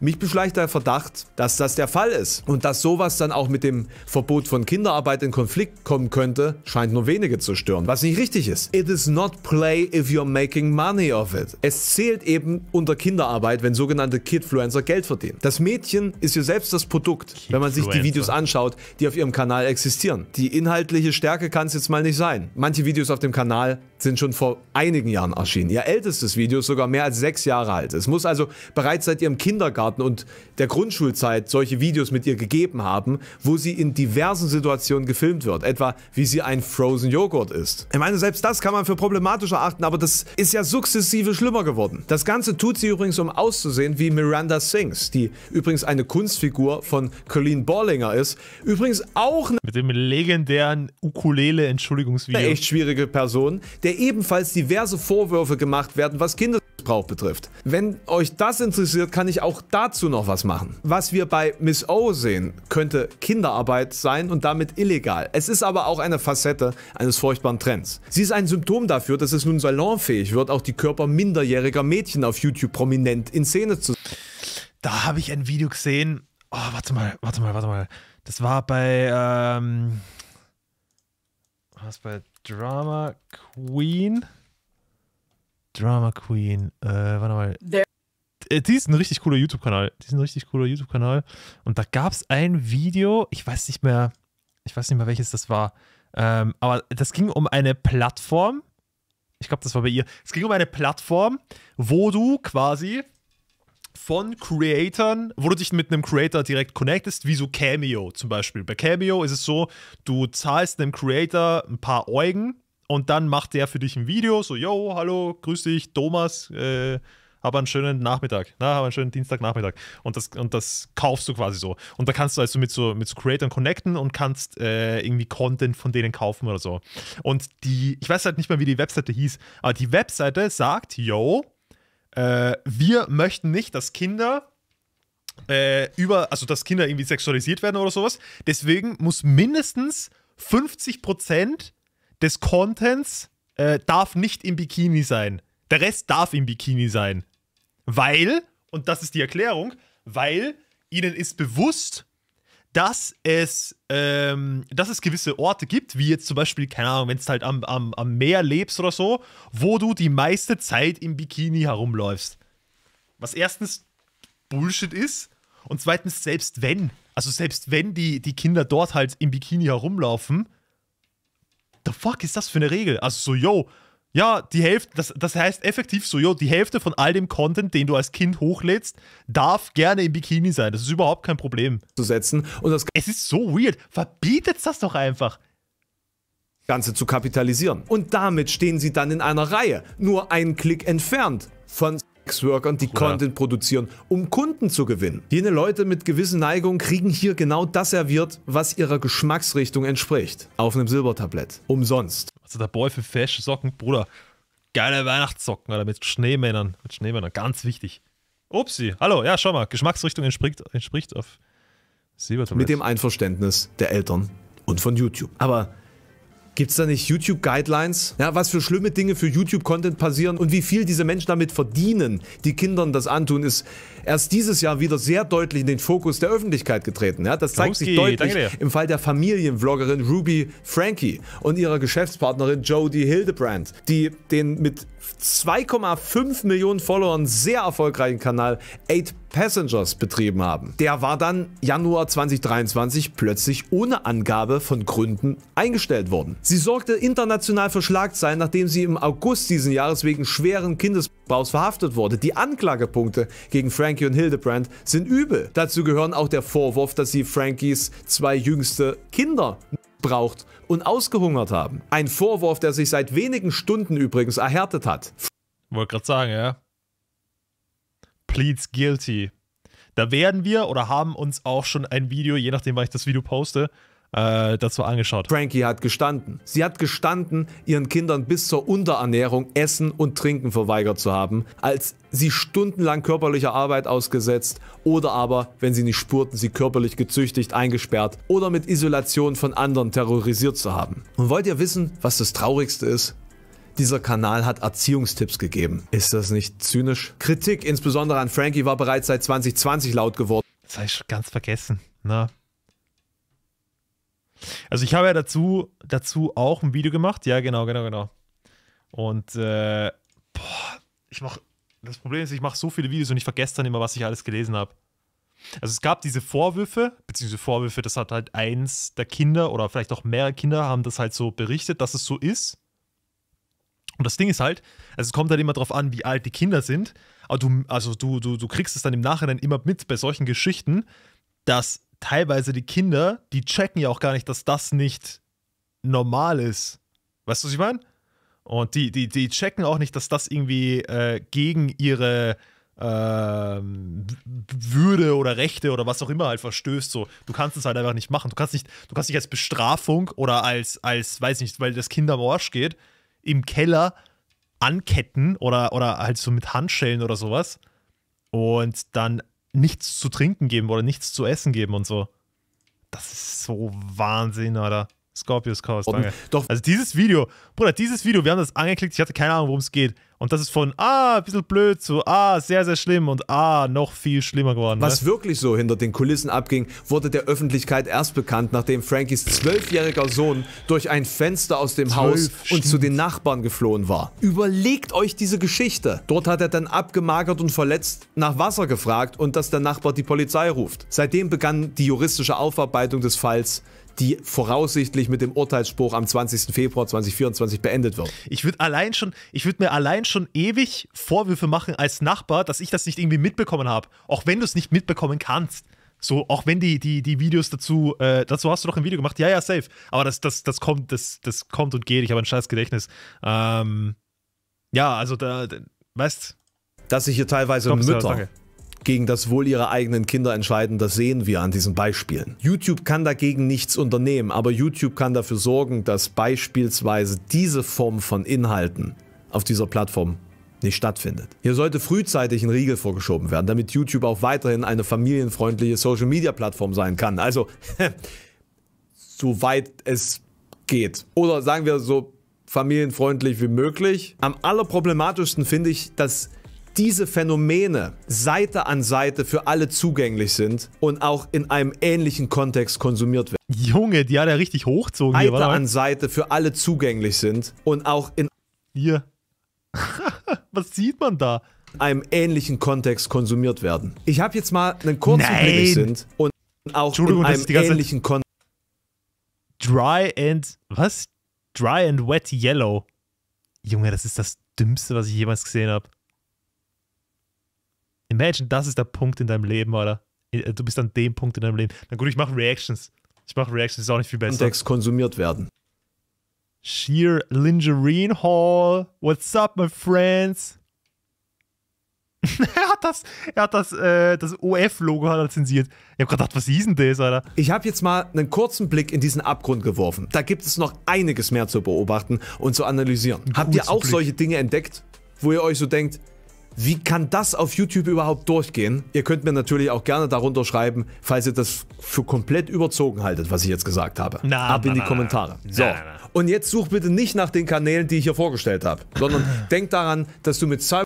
mich beschleicht der Verdacht, dass das der Fall ist und dass sowas dann auch mit dem Verbot von Kinderarbeit in Konflikt kommen könnte, scheint nur wenige zu stören, was nicht richtig ist. It is not play if you're making money of it. Es zählt eben unter Kinderarbeit, wenn sogenannte Kidfluencer Geld verdienen. Das Mädchen ist ja selbst das Produkt, wenn man sich die Videos anschaut, die auf ihrem Kanal existieren. Die inhaltliche Stärke kann es jetzt mal nicht sein. Manche Videos auf dem Kanal sind schon vor einigen Jahren erschienen. Ihr ältestes Video ist sogar mehr als sechs Jahre alt. Es muss also bereits seit ihrem Kindergarten Kindergarten und der Grundschulzeit solche Videos mit ihr gegeben haben, wo sie in diversen Situationen gefilmt wird. Etwa, wie sie ein Frozen Joghurt isst. Ich meine, selbst das kann man für problematisch erachten, aber das ist ja sukzessive schlimmer geworden. Das Ganze tut sie übrigens, um auszusehen wie Miranda Sings, die übrigens eine Kunstfigur von Colleen Ballinger ist. Übrigens auch... Mit dem legendären Ukulele-Entschuldigungsvideo. Eine echt schwierige Person, der ebenfalls diverse Vorwürfe gemacht werden, was Kinder Missbrauch betrifft. Wenn euch das interessiert, kann ich auch dazu noch was machen. Was wir bei Miss O sehen, könnte Kinderarbeit sein und damit illegal. Es ist aber auch eine Facette eines furchtbaren Trends. Sie ist ein Symptom dafür, dass es nun salonfähig wird, auch die Körper minderjähriger Mädchen auf YouTube prominent in Szene zu...
Da habe ich ein Video gesehen. Oh, warte mal, warte mal, warte mal. Das war bei... Ähm was bei Drama Queen? Drama Queen. Äh, warte mal. Äh, die ist ein richtig cooler YouTube-Kanal. Die ist ein richtig cooler YouTube-Kanal. Und da gab es ein Video, ich weiß nicht mehr, ich weiß nicht mehr, welches das war. Ähm, aber das ging um eine Plattform. Ich glaube, das war bei ihr. Es ging um eine Plattform, wo du quasi von Creatoren, wo du dich mit einem Creator direkt connectest, wie so Cameo zum Beispiel. Bei Cameo ist es so, du zahlst einem Creator ein paar Eugen und dann macht der für dich ein Video, so, yo, hallo, grüß dich, Thomas, äh, hab einen schönen Nachmittag, na, hab einen schönen Dienstagnachmittag. Und das, und das kaufst du quasi so. Und da kannst du also mit so, mit so Creators connecten und kannst äh, irgendwie Content von denen kaufen oder so. Und die, ich weiß halt nicht mal, wie die Webseite hieß, aber die Webseite sagt, yo, äh, wir möchten nicht, dass Kinder äh, über, also dass Kinder irgendwie sexualisiert werden oder sowas. Deswegen muss mindestens 50 Prozent des Contents äh, darf nicht im Bikini sein. Der Rest darf im Bikini sein. Weil, und das ist die Erklärung, weil ihnen ist bewusst, dass es, ähm, dass es gewisse Orte gibt, wie jetzt zum Beispiel, keine Ahnung, wenn du halt am, am, am Meer lebst oder so, wo du die meiste Zeit im Bikini herumläufst. Was erstens Bullshit ist und zweitens, selbst wenn, also selbst wenn die, die Kinder dort halt im Bikini herumlaufen, the fuck ist das für eine Regel? Also so, yo, ja, die Hälfte, das, das heißt effektiv so, yo, die Hälfte von all dem Content, den du als Kind hochlädst,
darf gerne im Bikini sein. Das ist überhaupt kein Problem. Zu setzen. Und das es ist so weird. Verbietet das doch einfach. Ganze zu kapitalisieren. Und damit stehen sie dann in einer Reihe, nur einen Klick entfernt von Workern, die ja. Content produzieren, um Kunden zu gewinnen. Jene Leute mit gewissen Neigungen kriegen hier genau das serviert, was ihrer Geschmacksrichtung entspricht. Auf einem Silbertablett. Umsonst. Also der Boy für fesche Socken, Bruder.
Geile Weihnachtssocken, oder mit Schneemännern. Mit Schneemännern, ganz wichtig. Upsi, hallo, ja, schau mal. Geschmacksrichtung entspricht, entspricht auf
Silbertablett. Mit dem Einverständnis der Eltern und von YouTube. Aber Gibt es da nicht YouTube-Guidelines? Ja, was für schlimme Dinge für YouTube-Content passieren und wie viel diese Menschen damit verdienen, die Kindern das antun, ist erst dieses Jahr wieder sehr deutlich in den Fokus der Öffentlichkeit getreten. Ja, das zeigt Ruski, sich deutlich im Fall der Familienvloggerin Ruby Frankie und ihrer Geschäftspartnerin Jodie Hildebrand, die den mit 2,5 Millionen Followern sehr erfolgreichen Kanal 8 Passengers betrieben haben. Der war dann Januar 2023 plötzlich ohne Angabe von Gründen eingestellt worden. Sie sorgte international für Schlagzeilen, nachdem sie im August diesen Jahres wegen schweren Kindesmissbrauchs verhaftet wurde. Die Anklagepunkte gegen Frankie und Hildebrand sind übel. Dazu gehören auch der Vorwurf, dass sie Frankies zwei jüngste Kinder braucht und ausgehungert haben. Ein Vorwurf, der sich seit wenigen Stunden übrigens erhärtet hat. Wollte
gerade sagen, ja
pleads guilty.
Da werden wir oder haben uns auch schon ein Video, je nachdem, wann ich das Video poste, äh,
dazu angeschaut. Frankie hat gestanden. Sie hat gestanden, ihren Kindern bis zur Unterernährung Essen und Trinken verweigert zu haben, als sie stundenlang körperlicher Arbeit ausgesetzt oder aber, wenn sie nicht spurten, sie körperlich gezüchtigt, eingesperrt oder mit Isolation von anderen terrorisiert zu haben. Und wollt ihr wissen, was das Traurigste ist? Dieser Kanal hat Erziehungstipps gegeben. Ist das nicht zynisch? Kritik insbesondere an Frankie war bereits seit 2020 laut geworden. Das habe ich schon ganz vergessen.
Na. Ne? Also ich habe ja dazu, dazu auch ein Video gemacht. Ja, genau, genau, genau. Und äh, boah, ich mach, Das Problem ist, ich mache so viele Videos und ich vergesse dann immer, was ich alles gelesen habe. Also es gab diese Vorwürfe, beziehungsweise Vorwürfe, das hat halt eins der Kinder oder vielleicht auch mehrere Kinder haben das halt so berichtet, dass es so ist. Und das Ding ist halt, also es kommt halt immer darauf an, wie alt die Kinder sind, aber du, also du, du, du kriegst es dann im Nachhinein immer mit bei solchen Geschichten, dass teilweise die Kinder, die checken ja auch gar nicht, dass das nicht normal ist. Weißt du, was ich meine? Und die, die, die checken auch nicht, dass das irgendwie äh, gegen ihre äh, Würde oder Rechte oder was auch immer halt verstößt. So, du kannst es halt einfach nicht machen. Du kannst nicht, du kannst nicht als Bestrafung oder als, als, weiß nicht, weil das Kind am Arsch geht, im Keller anketten oder, oder halt so mit Handschellen oder sowas und dann nichts zu trinken geben oder nichts zu essen geben und so. Das ist so Wahnsinn, Alter. Scorpius Coast. Danke. Doch. Also dieses Video, Bruder, dieses Video, wir haben das angeklickt, ich hatte keine Ahnung, worum es geht. Und das ist von, ah, ein bisschen blöd zu, ah, sehr, sehr schlimm und ah, noch viel schlimmer
geworden. Was ne? wirklich so hinter den Kulissen abging, wurde der Öffentlichkeit erst bekannt, nachdem Frankies zwölfjähriger Sohn durch ein Fenster aus dem 12, Haus stimmt. und zu den Nachbarn geflohen war. Überlegt euch diese Geschichte. Dort hat er dann abgemagert und verletzt nach Wasser gefragt und dass der Nachbar die Polizei ruft. Seitdem begann die juristische Aufarbeitung des Falls die voraussichtlich mit dem Urteilsspruch am 20. Februar 2024 beendet wird. Ich würde allein schon, ich würde mir allein schon ewig Vorwürfe machen als Nachbar, dass ich das nicht irgendwie mitbekommen habe. Auch wenn
du es nicht mitbekommen kannst. So, auch wenn die, die, die Videos dazu, äh, dazu hast du doch ein Video gemacht, ja, ja, safe. Aber das, das, das kommt, das, das kommt und geht. Ich habe ein scheiß Gedächtnis. Ähm, ja, also da, da weißt
dass sich hier teilweise Kommst Mütter gegen das Wohl ihrer eigenen Kinder entscheiden, das sehen wir an diesen Beispielen. YouTube kann dagegen nichts unternehmen, aber YouTube kann dafür sorgen, dass beispielsweise diese Form von Inhalten auf dieser Plattform nicht stattfindet. Hier sollte frühzeitig ein Riegel vorgeschoben werden, damit YouTube auch weiterhin eine familienfreundliche Social-Media-Plattform sein kann. Also, soweit es geht. Oder sagen wir so familienfreundlich wie möglich. Am allerproblematischsten finde ich, dass diese Phänomene Seite an Seite für alle zugänglich sind und auch in einem ähnlichen Kontext konsumiert werden. Junge, die hat er richtig hochzogen. Seite hier, an Seite für alle zugänglich sind und auch in... Hier. Was sieht man da? einem ähnlichen Kontext konsumiert werden. Ich habe jetzt mal einen kurzen Blick sind und auch in einem ähnlichen Kontext.
Dry and was? Dry and wet yellow. Junge, das ist das dümmste, was ich jemals gesehen habe. Imagine, das ist der Punkt in deinem Leben, oder? Äh, du bist an dem Punkt in deinem Leben. Na gut, ich mache Reactions. Ich mache Reactions, ist auch nicht viel besser. Kontext konsumiert werden. Sheer Lingerine Hall. What's up, my friends? er hat das, das, äh, das
OF-Logo zensiert. Ich habe gedacht, was ist denn das, Alter? Ich habe jetzt mal einen kurzen Blick in diesen Abgrund geworfen. Da gibt es noch einiges mehr zu beobachten und zu analysieren. Habt ihr auch Blick. solche Dinge entdeckt, wo ihr euch so denkt, wie kann das auf YouTube überhaupt durchgehen? Ihr könnt mir natürlich auch gerne darunter schreiben, falls ihr das für komplett überzogen haltet, was ich jetzt gesagt habe. Na, Ab in die na, Kommentare. so. Und jetzt such bitte nicht nach den Kanälen, die ich hier vorgestellt habe, sondern denk daran, dass du mit Cyber.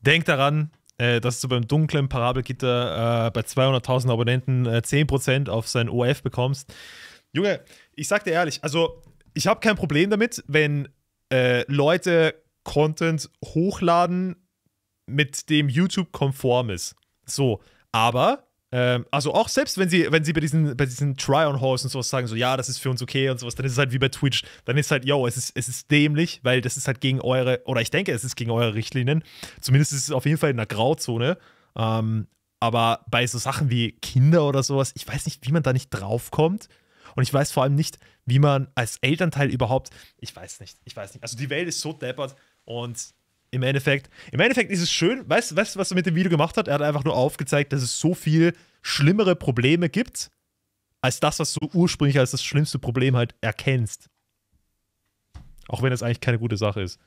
Denk daran, äh, dass du beim dunklen
Parabelgitter äh, bei 200.000 Abonnenten äh, 10% auf sein OF bekommst. Junge, ich sag dir ehrlich, also ich habe kein Problem damit, wenn äh, Leute Content hochladen, mit dem YouTube konform ist. So, aber ähm, also auch selbst wenn sie, wenn sie bei diesen, bei diesen Try-on-Horse und sowas sagen, so ja, das ist für uns okay und sowas, dann ist es halt wie bei Twitch. Dann ist es halt, yo, es ist, es ist dämlich, weil das ist halt gegen eure, oder ich denke, es ist gegen eure Richtlinien. Zumindest ist es auf jeden Fall in einer Grauzone. Ähm, aber bei so Sachen wie Kinder oder sowas, ich weiß nicht, wie man da nicht draufkommt. Und ich weiß vor allem nicht, wie man als Elternteil überhaupt, ich weiß nicht, ich weiß nicht. Also die Welt ist so deppert und im Endeffekt, im Endeffekt ist es schön, weißt du, was er mit dem Video gemacht hat? Er hat einfach nur aufgezeigt, dass es so viel schlimmere Probleme gibt, als das, was du ursprünglich als das
schlimmste Problem halt erkennst. Auch wenn das eigentlich keine gute Sache ist.